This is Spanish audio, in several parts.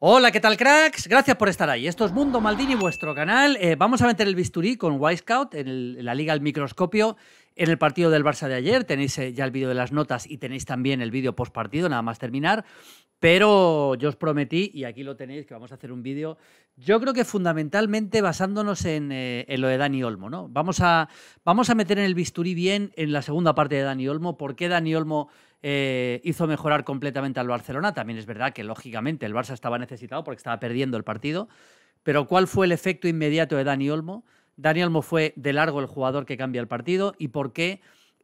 Hola, ¿qué tal cracks? Gracias por estar ahí. Esto es Mundo Maldini, vuestro canal. Eh, vamos a meter el bisturí con Wisecout en, la liga al Microscopio en el partido del Barça de ayer tenéis eh, ya el vídeo de las notas y tenéis también el vídeo post partido, nada más terminar. Pero yo os prometí, y aquí lo tenéis, que vamos a hacer un vídeo, yo creo que fundamentalmente basándonos en, eh, lo de Dani Olmo. ¿no? Vamos, a, vamos a meter en el bisturí bien en la segunda parte de Dani Olmo, por qué Dani Olmo eh, hizo mejorar completamente al Barcelona. También es verdad que, lógicamente, el Barça estaba necesitado porque estaba perdiendo el partido. Pero cuál fue el efecto inmediato de Dani Olmo Daniel Mo fue de largo el jugador que cambia el partido y por qué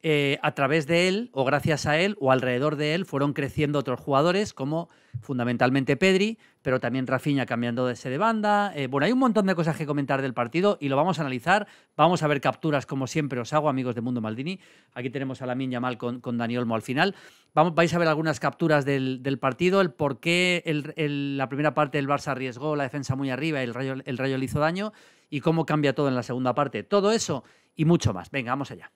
eh, a través de él, o gracias a él, o alrededor de él, fueron creciendo otros jugadores, como fundamentalmente Pedri, pero también Rafinha cambiando de de banda. Eh, bueno, hay un montón de cosas que comentar del partido y lo vamos a analizar. Vamos a ver capturas, como siempre os hago, amigos de Mundo Maldini. Aquí tenemos a la Yamal con, con Daniel al final. Vamos, vais a ver algunas capturas del, partido, el por qué la primera parte del Barça arriesgó la defensa muy arriba y el Rayo, el Rayo le hizo daño y cómo cambia todo en la segunda parte. Todo eso y mucho más. Venga, vamos allá.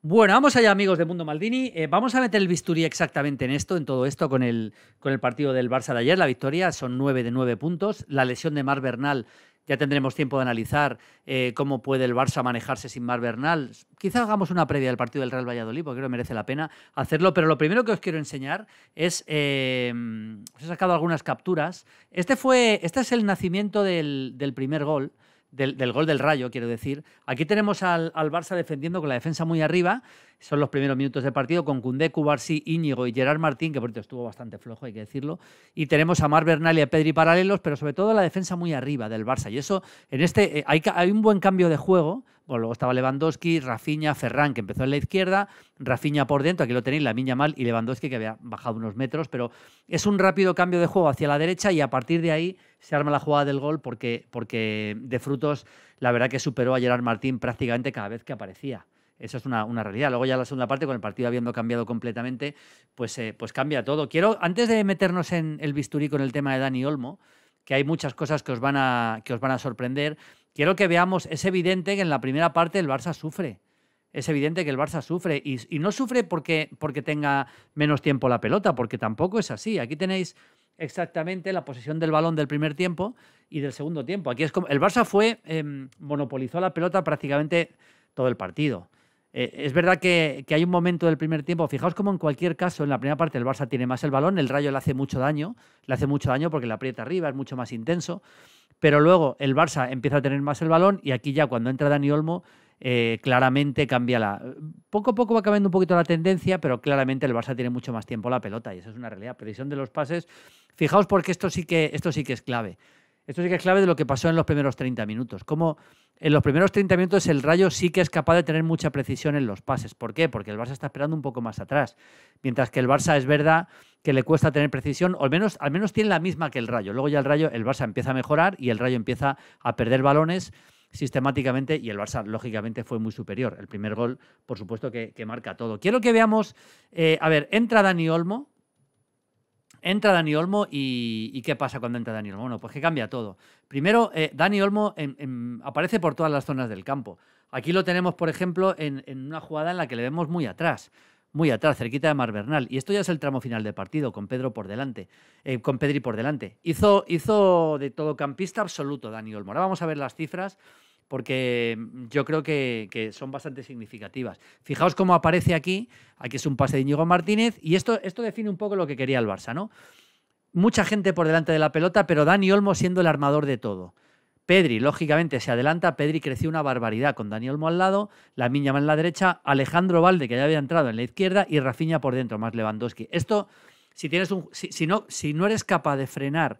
Bueno, vamos allá amigos de Mundo Maldini. Eh, vamos a meter el bisturí exactamente en esto, en todo esto, con el, con el partido del Barça de ayer. La victoria son 9 de 9 puntos. La lesión de Mar Bernal ya tendremos tiempo de analizar eh, cómo puede el Barça manejarse sin Mar Bernal. Quizá hagamos una previa del partido del Real Valladolid, porque creo que merece la pena hacerlo. Pero lo primero que os quiero enseñar es. Eh, os he sacado algunas capturas. Este, fue, este es el nacimiento del, primer gol. Del, gol del Rayo, quiero decir. Aquí tenemos al Barça defendiendo con la defensa muy arriba son los primeros minutos del partido, con Cundé, Cubarsí, Íñigo y Gerard Martín, que por cierto estuvo bastante flojo, hay que decirlo. Y tenemos a Mar Bernal y a Pedri paralelos, pero sobre todo la defensa muy arriba del Barça. Y eso, en este, eh, hay, un buen cambio de juego, luego estaba Lewandowski, Rafinha, Ferran, que empezó en la izquierda, Rafinha por dentro, aquí lo tenéis, la miña mal, y Lewandowski, que había bajado unos metros, pero es un rápido cambio de juego hacia la derecha y a partir de ahí se arma la jugada del gol porque, porque de frutos, la verdad que superó a Gerard Martín prácticamente cada vez que aparecía. Eso es una, realidad. Luego ya la segunda parte, con el partido habiendo cambiado completamente, pues, eh, pues, cambia todo. Quiero, antes de meternos en el bisturí con el tema de Dani Olmo, que hay muchas cosas que os van a, sorprender, quiero que veamos, es evidente que en la primera parte el Barça sufre. Es evidente que el Barça sufre y, no sufre porque, tenga menos tiempo la pelota, porque tampoco es así. Aquí tenéis exactamente la posición del balón del primer tiempo y del segundo tiempo. Aquí es como, el Barça fue, em, monopolizó la pelota prácticamente todo el partido. Eh, es verdad que, hay un momento del primer tiempo, fijaos como en cualquier caso, en la primera parte el Barça tiene más el balón, el Rayo le hace mucho daño, le hace mucho daño porque la aprieta arriba, es mucho más intenso, pero luego el Barça empieza a tener más el balón y aquí ya cuando entra Dani Olmo eh, claramente cambia la... Poco a poco va cambiando un poquito la tendencia, pero claramente el Barça tiene mucho más tiempo la pelota y eso es una realidad. Previsión de los pases, fijaos porque esto sí que, esto sí que es clave. Esto sí que es clave de lo que pasó en los primeros 30 minutos. Como en los primeros 30 minutos el Rayo sí que es capaz de tener mucha precisión en los pases. ¿Por qué? Porque el Barça está esperando un poco más atrás. Mientras que el Barça es verdad que le cuesta tener precisión, o al menos, al menos tiene la misma que el Rayo. Luego ya el Rayo, el Barça empieza a mejorar y el Rayo empieza a perder balones sistemáticamente y el Barça lógicamente fue muy superior. El primer gol, por supuesto, que, marca todo. Quiero que veamos, eh, a ver, entra Dani Olmo, Entra Dani Olmo y, ¿qué pasa cuando entra Dani Olmo? Bueno, pues que cambia todo. Primero, eh, Dani Olmo aparece por todas las zonas del campo. Aquí lo tenemos, por ejemplo, en, una jugada en la que le vemos muy atrás, muy atrás, cerquita de Mar Bernal. Y esto ya es el tramo final del partido, con Pedro por delante, eh, con Pedri por delante. Hizo, hizo de campista absoluto Dani Olmo. Ahora vamos a ver las cifras porque mm, yo creo que, son bastante significativas. Fijaos cómo aparece aquí, aquí es un pase de Íñigo Martínez, y esto, esto define un poco lo que quería el Barça, ¿no? Mucha gente por delante de la pelota, pero Dani Olmo siendo el armador de todo. Pedri, lógicamente, se adelanta. Pedri creció una barbaridad con Dani Olmo al lado, la Miña en la derecha, Alejandro Valde, que ya había entrado en la izquierda, y Rafinha por dentro, más Lewandowski. Esto, si, tienes un, si no, si no eres capaz de frenar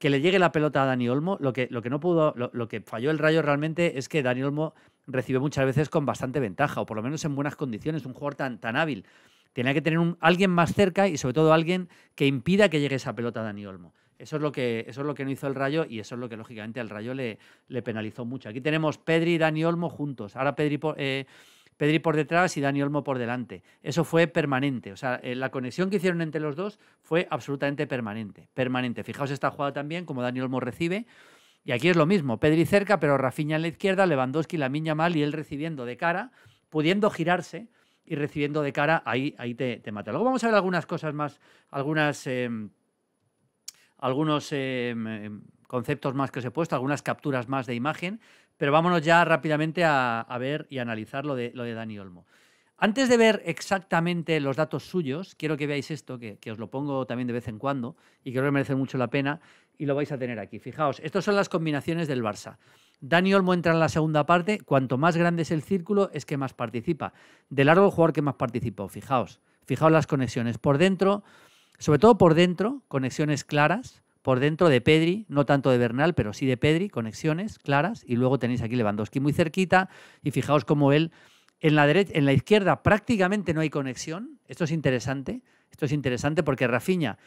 que le llegue la pelota a Dani Olmo. Lo que, lo que no pudo, lo, que falló el rayo realmente es que Dani Olmo recibe muchas veces con bastante ventaja, o por lo menos en buenas condiciones, un jugador tan, hábil. Tenía que tener un, alguien más cerca y sobre todo alguien que impida que llegue esa pelota a Dani Olmo. Eso es lo que, eso es lo que no hizo el Rayo y eso es lo que lógicamente al Rayo le, le penalizó mucho. Aquí tenemos Pedri y Dani Olmo juntos. Ahora Pedri eh, Pedri por detrás y Dani Olmo por delante. Eso fue permanente. O sea, eh, la conexión que hicieron entre los dos fue absolutamente permanente. Permanente. Fijaos esta jugada también, como Dani Olmo recibe. Y aquí es lo mismo. Pedri cerca, pero Rafinha en la izquierda, Lewandowski, la miña mal y él recibiendo de cara, pudiendo girarse y recibiendo de cara, ahí, ahí te, mata. Luego vamos a ver algunas cosas más, algunas, em, algunos em, em, conceptos más que os he puesto, algunas capturas más de imagen. Pero vámonos ya rápidamente a, ver y analizar lo de, lo de Dani Olmo. Antes de ver exactamente los datos suyos, quiero que veáis esto, que, que os lo pongo también de vez en cuando y creo que merece mucho la pena y lo vais a tener aquí. Fijaos, estas son las combinaciones del Barça. Dani Olmo entra en la segunda parte, cuanto más grande es el círculo es que más participa. De largo el jugador que más participó, fijaos. Fijaos las conexiones por dentro, sobre todo por dentro, conexiones claras, por dentro de Pedri, no tanto de Bernal, pero sí de Pedri, conexiones claras, y luego tenéis aquí Lewandowski muy cerquita, y fijaos cómo él, en la, derecha, en la izquierda prácticamente no hay conexión, esto es interesante, esto es interesante porque Rafiña,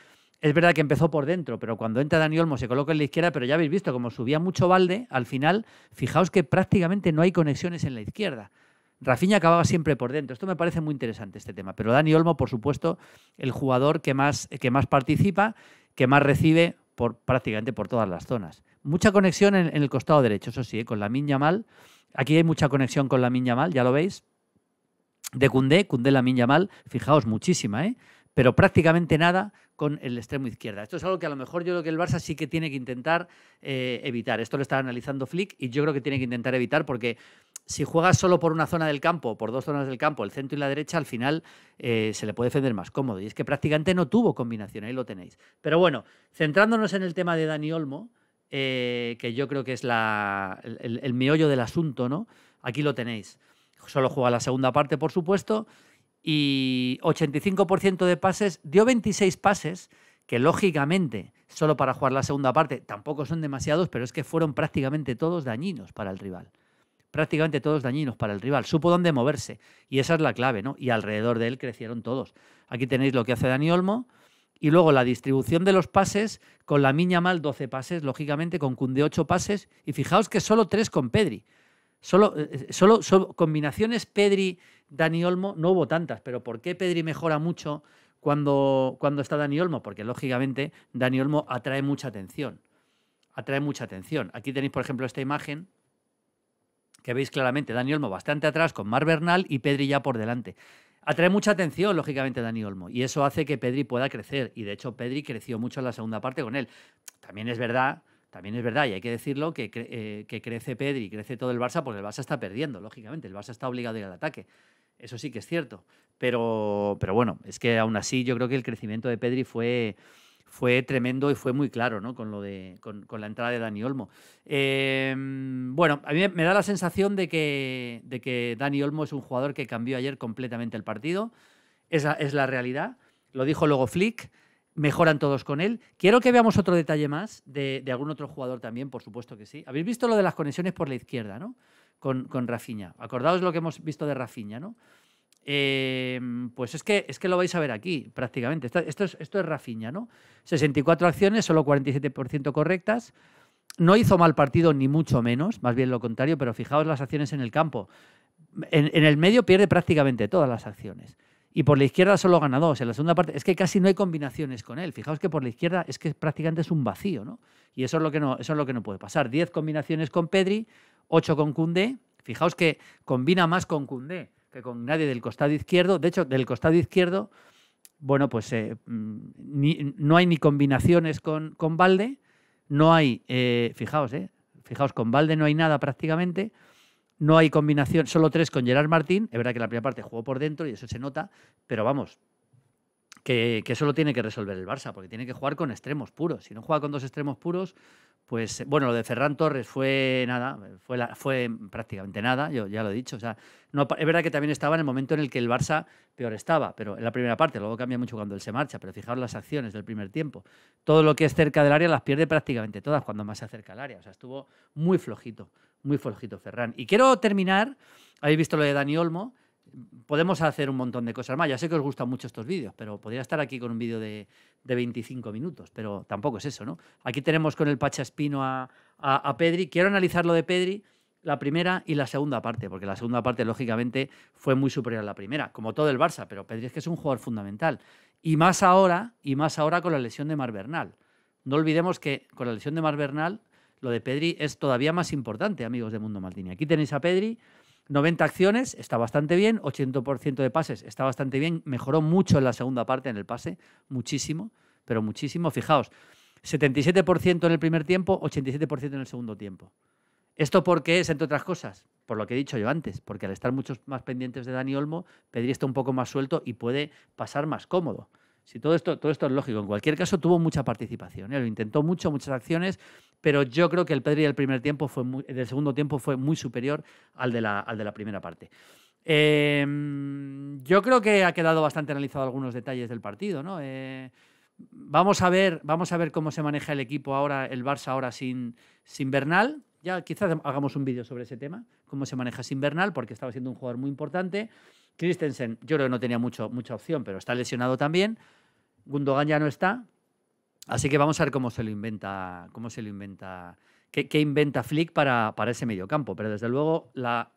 es verdad que empezó por dentro, pero cuando entra Dani Olmo se coloca en la izquierda, pero ya habéis visto, cómo subía mucho balde, al final, fijaos que prácticamente no hay conexiones en la izquierda. Rafiña acababa siempre por dentro. Esto me parece muy interesante este tema. Pero Dani Olmo, por supuesto, el jugador que más, que más participa, que más recibe prácticamente por todas las zonas. Mucha conexión en, el costado derecho, eso sí, ¿eh? con la Minya Mal. Aquí hay mucha conexión con la Minya Mal, ya lo veis. De Cundé, Cundé la Minya Mal, fijaos, muchísima, ¿eh? pero prácticamente nada con el extremo izquierda. Esto es algo que a lo mejor yo creo que el Barça sí que tiene que intentar eh, evitar. Esto lo está analizando Flick y yo creo que tiene que intentar evitar porque si juegas solo por una zona del campo, por dos zonas del campo, el centro y la derecha, al final eh, se le puede defender más cómodo. Y es que prácticamente no tuvo combinación, ahí lo tenéis. Pero bueno, centrándonos en el tema de Dani Olmo, eh, que yo creo que es el, miollo meollo del asunto, ¿no? Aquí lo tenéis. Solo juega la segunda parte, por supuesto, y 85% de pases, dio 26 pases, que lógicamente, solo para jugar la segunda parte, tampoco son demasiados, pero es que fueron prácticamente todos dañinos para el rival prácticamente todos dañinos para el rival. Supo dónde moverse y esa es la clave, ¿no? Y alrededor de él crecieron todos. Aquí tenéis lo que hace Dani Olmo y luego la distribución de los pases con la Miña Mal 12 pases, lógicamente con Cunde 8 pases y fijaos que solo tres con Pedri. Solo, eh, eh, solo, solo combinaciones Pedri Dani Olmo no hubo tantas, pero ¿por qué Pedri mejora mucho cuando, cuando está Dani Olmo? Porque lógicamente Dani Olmo atrae mucha atención. Atrae mucha atención. Aquí tenéis, por ejemplo, esta imagen que veis claramente Dani Olmo bastante atrás con Mar Bernal y Pedri ya por delante. Atrae mucha atención, lógicamente, Dani Olmo, y eso hace que Pedri pueda crecer. Y de hecho, Pedri creció mucho en la segunda parte con él. También es verdad también es verdad, y hay que decirlo, que, eh, que crece Pedri, crece todo el Barça, porque el Barça está perdiendo, lógicamente. El Barça está obligado a ir al ataque. Eso sí que es cierto. Pero, pero bueno, es que aún así yo creo que el crecimiento de Pedri fue, fue tremendo y fue muy claro, ¿no? Con, lo de, con, la entrada de Dani Olmo. Em, bueno, a mí me da la sensación de que, de que Dani Olmo es un jugador que cambió ayer completamente el partido. Esa es la realidad. Lo dijo luego Flick. Mejoran todos con él. Quiero que veamos otro detalle más de, algún otro jugador también, por supuesto que sí. Habéis visto lo de las conexiones por la izquierda, ¿no? Con, con Rafinha. Acordaos lo que hemos visto de Rafinha, ¿no? Em, pues es que, es que lo vais a ver aquí prácticamente. Esto, es, esto Rafinha, ¿no? 64 acciones, solo 47% correctas. No hizo mal partido, ni mucho menos, más bien lo contrario, pero fijaos las acciones en el campo. En, el medio pierde prácticamente todas las acciones. Y por la izquierda solo gana dos. En la segunda parte es que casi no hay combinaciones con él. Fijaos que por la izquierda es que prácticamente es un vacío, ¿no? Y eso es lo que no, eso es lo que no puede pasar. 10 combinaciones con Pedri, 8 con Cundé. Fijaos que combina más con Cundé que con nadie del costado izquierdo. De hecho, del costado izquierdo, bueno, pues eh, mm, no hay ni combinaciones con, con Valde, no hay, eh, fijaos, eh, fijaos, con Balde no hay nada prácticamente, no hay combinación, solo tres con Gerard Martín. Es verdad que la primera parte jugó por dentro y eso se nota, pero vamos, que, eso lo tiene que resolver el Barça, porque tiene que jugar con extremos puros. Si no juega con dos extremos puros, pues eh, bueno, lo de Ferran Torres fue nada, fue, fue prácticamente nada, yo ya lo he dicho. O sea, no, es verdad que también estaba en el momento en el que el Barça peor estaba, pero en la primera parte, luego cambia mucho cuando él se marcha, pero fijaros las acciones del primer tiempo. Todo lo que es cerca del área las pierde prácticamente todas cuando más se acerca al área. O sea, estuvo muy flojito, muy flojito Ferran. Y quiero terminar, habéis visto lo de Dani Olmo, podemos hacer un montón de cosas más. Ya sé que os gustan mucho estos vídeos, pero podría estar aquí con un vídeo de, 25 minutos, pero tampoco es eso, ¿no? Aquí tenemos con el Pachaspino a, a, Pedri. Quiero analizar lo de Pedri, la primera y la segunda parte, porque la segunda parte, lógicamente, fue muy superior a la primera, como todo el Barça, pero Pedri es que es un jugador fundamental. Y más ahora, y más ahora con la lesión de Mar Bernal. No olvidemos que con la lesión de Mar Bernal, lo de Pedri es todavía más importante, amigos de Mundo Maldini. Aquí tenéis a Pedri, 90 acciones, está bastante bien, 80% de pases, está bastante bien, mejoró mucho en la segunda parte en el pase, muchísimo, pero muchísimo. Fijaos, 77% en el primer tiempo, 87% en el segundo tiempo. ¿Esto por qué es, entre otras cosas? Por lo que he dicho yo antes, porque al estar muchos más pendientes de Dani Olmo, Pedri está un poco más suelto y puede pasar más cómodo. Si todo esto, todo esto es lógico. En cualquier caso, tuvo mucha participación. ¿eh? Lo intentó mucho, muchas acciones, pero yo creo que el Pedri del primer tiempo fue muy, segundo tiempo fue muy superior al de la, al de la primera parte. Em, yo creo que ha quedado bastante analizado algunos detalles del partido, ¿no? Eh, vamos, a ver, vamos a ver cómo se maneja el equipo ahora, el Barça ahora sin, sin Bernal. Ya quizás hagamos un vídeo sobre ese tema, cómo se maneja sin Bernal, porque estaba siendo un jugador muy importante. Christensen, yo creo que no tenía mucho, mucha opción, pero está lesionado también. Gundogan ya no está. Así que vamos a ver cómo se lo inventa, cómo se lo inventa, qué, inventa Flick para, para ese mediocampo. Pero desde luego la,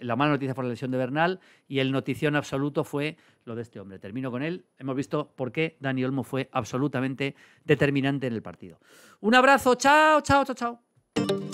la mala noticia fue la lesión de Bernal y el notición absoluto fue lo de este hombre. Termino con él. Hemos visto por qué Dani Olmo fue absolutamente determinante en el partido. Un abrazo, chao, chao, chao, chao.